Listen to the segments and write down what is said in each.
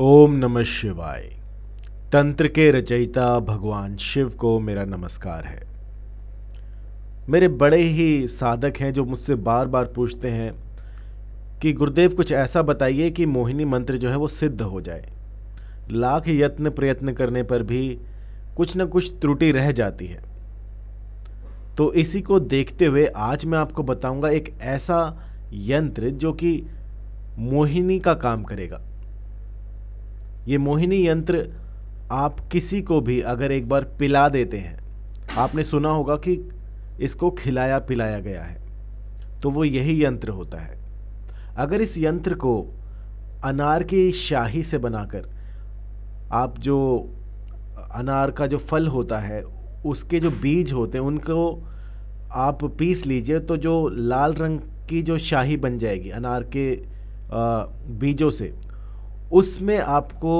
ओम नमः शिवाय तंत्र के रचयिता भगवान शिव को मेरा नमस्कार है मेरे बड़े ही साधक हैं जो मुझसे बार बार पूछते हैं कि गुरुदेव कुछ ऐसा बताइए कि मोहिनी मंत्र जो है वो सिद्ध हो जाए लाख यत्न प्रयत्न करने पर भी कुछ न कुछ त्रुटि रह जाती है तो इसी को देखते हुए आज मैं आपको बताऊंगा एक ऐसा यंत्र जो कि मोहिनी का काम करेगा ये मोहिनी यंत्र आप किसी को भी अगर एक बार पिला देते हैं आपने सुना होगा कि इसको खिलाया पिलाया गया है तो वो यही यंत्र होता है अगर इस यंत्र को अनार की शाही से बनाकर आप जो अनार का जो फल होता है उसके जो बीज होते हैं उनको आप पीस लीजिए तो जो लाल रंग की जो शाही बन जाएगी अनार के बीजों से उसमें आपको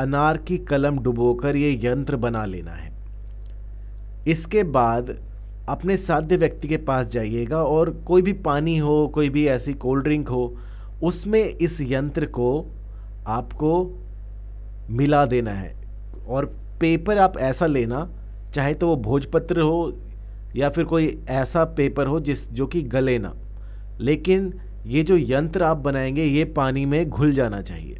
अनार की कलम डुबोकर ये यंत्र बना लेना है इसके बाद अपने साध्य व्यक्ति के पास जाइएगा और कोई भी पानी हो कोई भी ऐसी कोल्ड ड्रिंक हो उसमें इस यंत्र को आपको मिला देना है और पेपर आप ऐसा लेना चाहे तो वो भोजपत्र हो या फिर कोई ऐसा पेपर हो जिस जो कि गले ना लेकिन ये जो यंत्र आप बनाएंगे ये पानी में घुल जाना चाहिए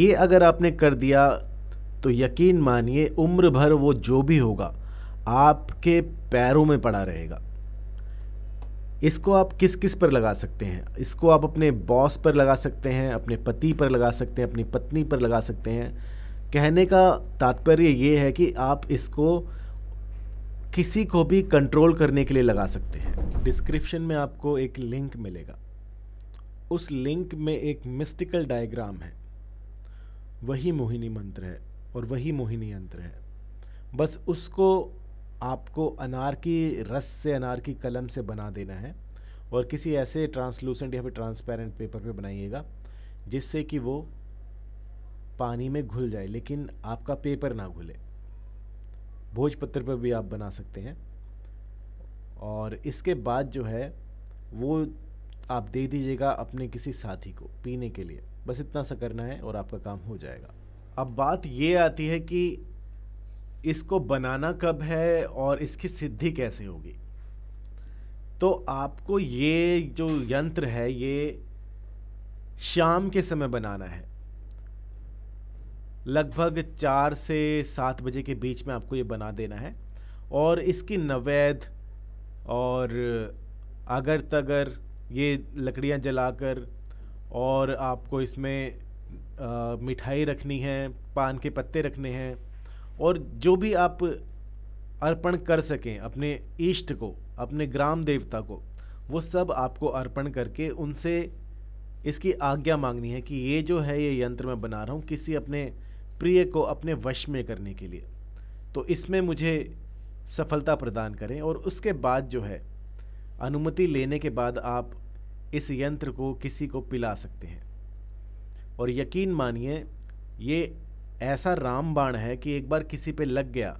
ये अगर आपने कर दिया तो यकीन मानिए उम्र भर वो जो भी होगा आपके पैरों में पड़ा रहेगा इसको आप किस किस पर लगा सकते हैं इसको आप अपने बॉस पर लगा सकते हैं अपने पति पर लगा सकते हैं अपनी पत्नी पर लगा सकते हैं कहने का तात्पर्य ये है कि आप इसको किसी को भी कंट्रोल करने के लिए लगा सकते हैं डिस्क्रिप्शन में आपको एक लिंक मिलेगा उस लिंक में एक मिस्टिकल डायग्राम है वही मोहिनी मंत्र है और वही मोहिनी यंत्र है बस उसको आपको अनार की रस से अनार की कलम से बना देना है और किसी ऐसे ट्रांसलूसेंट या फिर ट्रांसपेरेंट पेपर पे बनाइएगा जिससे कि वो पानी में घुल जाए लेकिन आपका पेपर ना घुले भोजपत्र पर भी आप बना सकते हैं और इसके बाद जो है वो आप दे दीजिएगा अपने किसी साथी को पीने के लिए बस इतना सा करना है और आपका काम हो जाएगा अब बात ये आती है कि इसको बनाना कब है और इसकी सिद्धि कैसे होगी तो आपको ये जो यंत्र है ये शाम के समय बनाना है लगभग चार से सात बजे के बीच में आपको ये बना देना है और इसकी नवैद और अगर तगर ये लकड़ियाँ जलाकर और आपको इसमें आ, मिठाई रखनी है पान के पत्ते रखने हैं और जो भी आप अर्पण कर सकें अपने इष्ट को अपने ग्राम देवता को वो सब आपको अर्पण करके उनसे इसकी आज्ञा मांगनी है कि ये जो है ये यंत्र मैं बना रहा हूँ किसी अपने प्रिय को अपने वश में करने के लिए तो इसमें मुझे सफलता प्रदान करें और उसके बाद जो है अनुमति लेने के बाद आप इस यंत्र को किसी को पिला सकते हैं और यकीन मानिए ये ऐसा रामबाण है कि एक बार किसी पे लग गया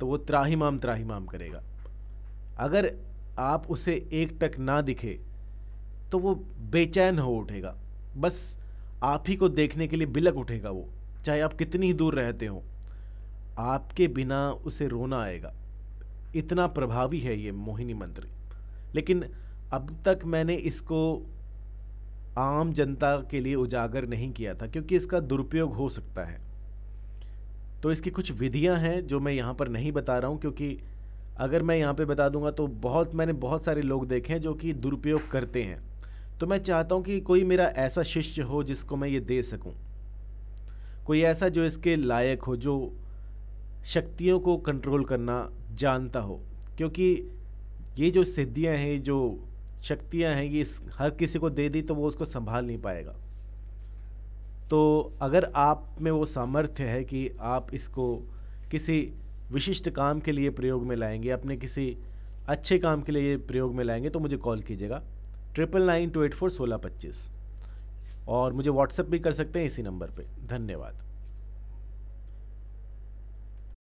तो वो त्राहीमाम त्राहीमाम करेगा अगर आप उसे एक टक ना दिखे तो वो बेचैन हो उठेगा बस आप ही को देखने के लिए बिलक उठेगा वो चाहे आप कितनी ही दूर रहते हो आपके बिना उसे रोना आएगा इतना प्रभावी है ये मोहिनी मंत्र लेकिन अब तक मैंने इसको आम जनता के लिए उजागर नहीं किया था क्योंकि इसका दुरुपयोग हो सकता है तो इसकी कुछ विधियां हैं जो मैं यहाँ पर नहीं बता रहा हूँ क्योंकि अगर मैं यहाँ पे बता दूंगा तो बहुत मैंने बहुत सारे लोग देखे हैं जो कि दुरुपयोग करते हैं तो मैं चाहता हूँ कि कोई मेरा ऐसा शिष्य हो जिसको मैं ये दे सकूँ कोई ऐसा जो इसके लायक हो जो शक्तियों को कंट्रोल करना जानता हो क्योंकि ये जो सिद्धियां हैं जो शक्तियां हैं ये हर किसी को दे दी तो वो उसको संभाल नहीं पाएगा तो अगर आप में वो सामर्थ्य है कि आप इसको किसी विशिष्ट काम के लिए प्रयोग में लाएंगे अपने किसी अच्छे काम के लिए प्रयोग में लाएंगे तो मुझे कॉल कीजिएगा triple nine two eight four सोलह पच्चीस और मुझे व्हाट्सएप भी कर सकते हैं इसी नंबर पर धन्यवाद